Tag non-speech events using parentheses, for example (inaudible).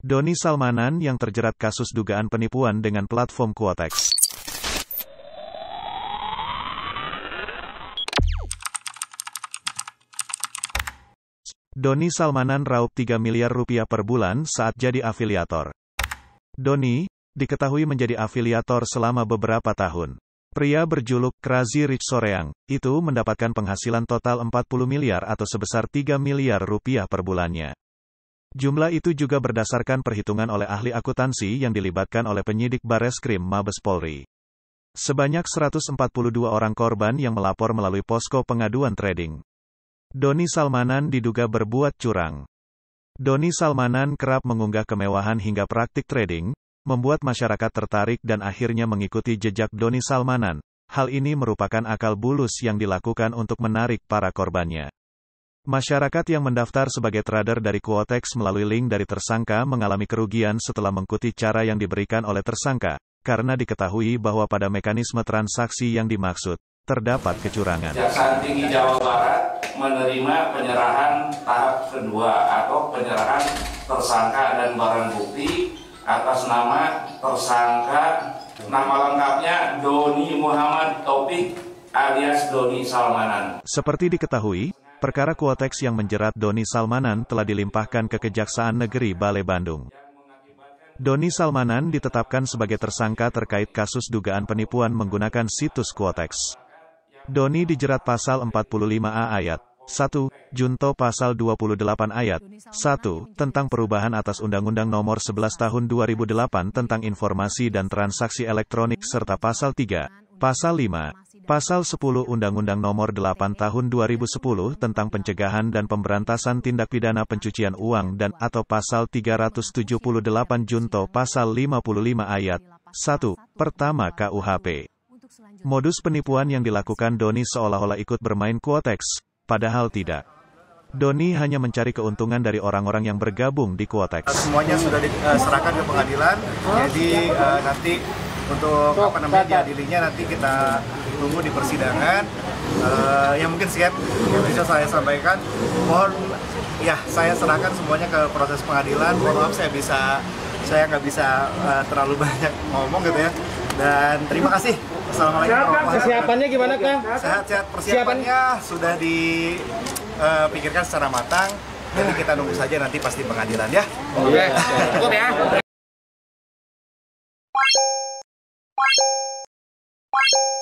Doni Salmanan yang terjerat kasus dugaan penipuan dengan platform Quotex. Doni Salmanan raup 3 miliar rupiah per bulan saat jadi afiliator. Doni, diketahui menjadi afiliator selama beberapa tahun. Pria berjuluk Crazy Rich Soreang, itu mendapatkan penghasilan total 40 miliar atau sebesar 3 miliar rupiah per bulannya. Jumlah itu juga berdasarkan perhitungan oleh ahli akuntansi yang dilibatkan oleh penyidik Bareskrim Mabes Polri. Sebanyak 142 orang korban yang melapor melalui posko pengaduan trading. Doni Salmanan diduga berbuat curang. Doni Salmanan kerap mengunggah kemewahan hingga praktik trading, membuat masyarakat tertarik dan akhirnya mengikuti jejak Doni Salmanan. Hal ini merupakan akal bulus yang dilakukan untuk menarik para korbannya. Masyarakat yang mendaftar sebagai trader dari Quotex melalui link dari tersangka mengalami kerugian setelah mengikuti cara yang diberikan oleh tersangka, karena diketahui bahwa pada mekanisme transaksi yang dimaksud, terdapat kecurangan. Kejaksaan Tinggi Jawa Barat menerima penyerahan tahap kedua atau penyerahan tersangka dan barang bukti atas nama tersangka nama lengkapnya Doni Muhammad Topik alias Doni Salmanan. Seperti diketahui, Perkara Kuoteks yang menjerat Doni Salmanan telah dilimpahkan ke Kejaksaan Negeri Bale Bandung. Doni Salmanan ditetapkan sebagai tersangka terkait kasus dugaan penipuan menggunakan situs Quotex. Doni dijerat pasal 45A ayat 1, Junto pasal 28 ayat 1, tentang perubahan atas Undang-Undang Nomor 11 Tahun 2008 tentang Informasi dan Transaksi Elektronik serta pasal 3, pasal 5, Pasal 10 Undang-Undang Nomor 8 Tahun 2010 tentang Pencegahan dan Pemberantasan Tindak Pidana Pencucian Uang dan atau Pasal 378 Junto Pasal 55 Ayat 1 Pertama KUHP. Modus penipuan yang dilakukan Doni seolah-olah ikut bermain Quotex, padahal tidak. Doni hanya mencari keuntungan dari orang-orang yang bergabung di Quotex. Semuanya sudah diserahkan ke pengadilan, jadi eh, nanti untuk apa namanya diadilinya nanti kita tunggu di persidangan uh, eh, yang mungkin siap yang bisa saya sampaikan mohon ya saya serahkan semuanya ke proses pengadilan mohon maaf saya bisa saya nggak bisa uh, terlalu (laughs) banyak ngomong gitu ya dan terima kasih Assalamualaikum persiapannya gimana kang sehat-sehat persiapannya sudah dipikirkan eh, secara matang jadi kita nunggu saja nanti pasti pengadilan ya oke okay. cukup ya